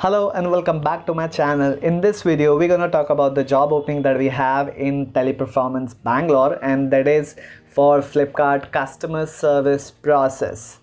Hello and welcome back to my channel. In this video, we're gonna talk about the job opening that we have in Teleperformance Bangalore and that is for Flipkart customer service process.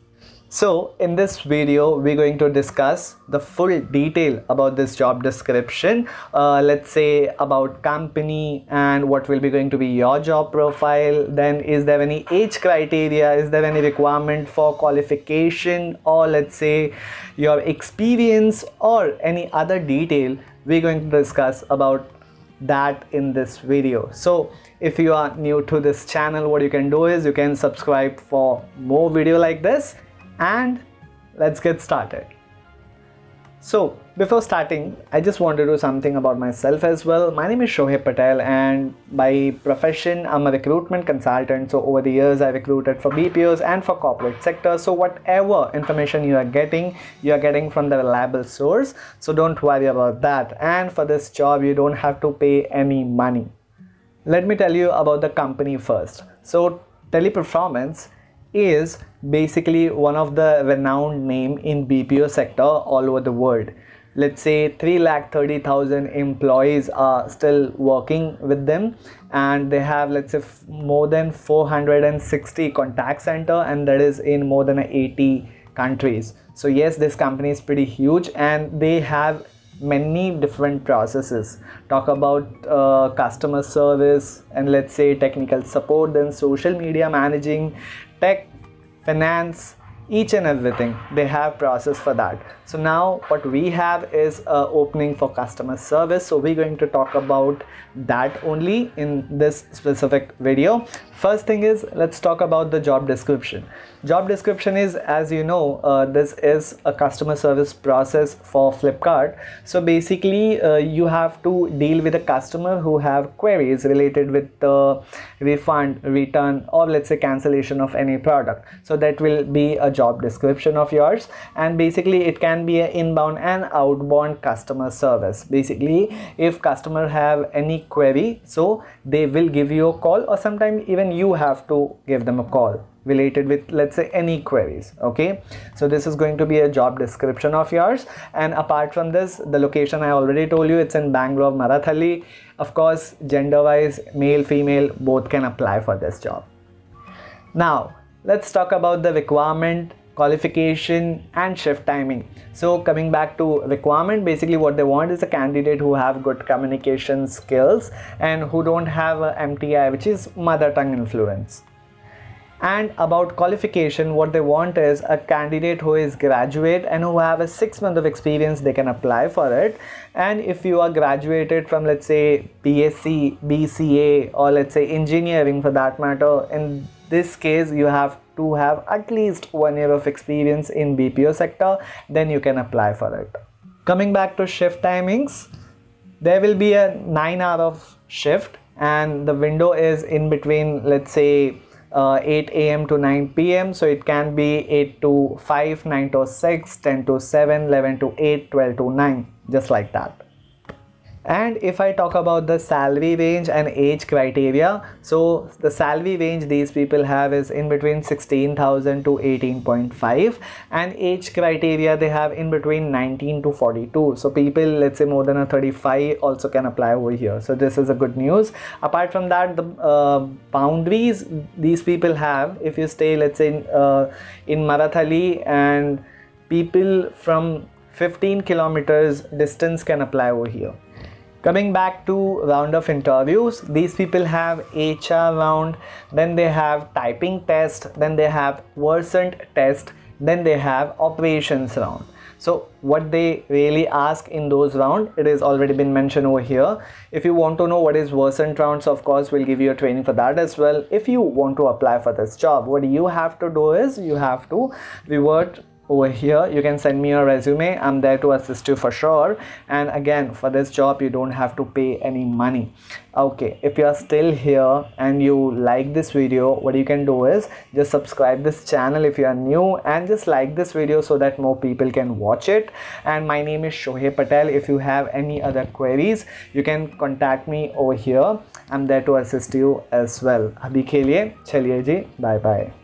So in this video, we're going to discuss the full detail about this job description. Uh, let's say about company and what will be going to be your job profile. Then is there any age criteria? Is there any requirement for qualification or let's say your experience or any other detail we're going to discuss about that in this video so if you are new to this channel what you can do is you can subscribe for more video like this and let's get started. So before starting, I just want to do something about myself as well. My name is Shohib Patel and by profession, I'm a recruitment consultant. So over the years, I recruited for BPOs and for corporate sector. So whatever information you are getting, you are getting from the reliable source. So don't worry about that. And for this job, you don't have to pay any money. Let me tell you about the company first. So Teleperformance is basically one of the renowned name in BPO sector all over the world. Let's say 3,30,000 employees are still working with them and they have let's say more than 460 contact center and that is in more than 80 countries. So yes, this company is pretty huge and they have many different processes talk about uh, customer service and let's say technical support then social media managing tech, finance, each and everything they have process for that so now what we have is a opening for customer service so we're going to talk about that only in this specific video first thing is let's talk about the job description job description is as you know uh, this is a customer service process for flipkart so basically uh, you have to deal with a customer who have queries related with the refund return or let's say cancellation of any product so that will be a job description of yours and basically it can be an inbound and outbound customer service basically if customer have any query so they will give you a call or sometimes even you have to give them a call related with let's say any queries okay so this is going to be a job description of yours and apart from this the location i already told you it's in bangalore marathalli of course gender wise male female both can apply for this job now let's talk about the requirement qualification and shift timing so coming back to requirement basically what they want is a candidate who have good communication skills and who don't have mti which is mother tongue influence and about qualification what they want is a candidate who is graduate and who have a six month of experience they can apply for it and if you are graduated from let's say bsc bca or let's say engineering for that matter in this case you have to have at least one year of experience in BPO sector then you can apply for it coming back to shift timings there will be a 9 hour of shift and the window is in between let's say uh, 8 a.m. to 9 p.m. So it can be 8 to 5, 9 to 6, 10 to 7, 11 to 8, 12 to 9, just like that and if I talk about the salary range and age criteria so the salary range these people have is in between 16,000 to 18.5 and age criteria they have in between 19 to 42 so people let's say more than a 35 also can apply over here so this is a good news apart from that the uh, boundaries these people have if you stay let's say in, uh, in Marathali and people from 15 kilometers distance can apply over here coming back to round of interviews these people have hr round then they have typing test then they have versant test then they have operations round so what they really ask in those round it is already been mentioned over here if you want to know what is versant rounds of course we'll give you a training for that as well if you want to apply for this job what you have to do is you have to revert over here you can send me your resume i'm there to assist you for sure and again for this job you don't have to pay any money okay if you are still here and you like this video what you can do is just subscribe this channel if you are new and just like this video so that more people can watch it and my name is shohei patel if you have any other queries you can contact me over here i'm there to assist you as well abhi ke liye chaliye ji bye bye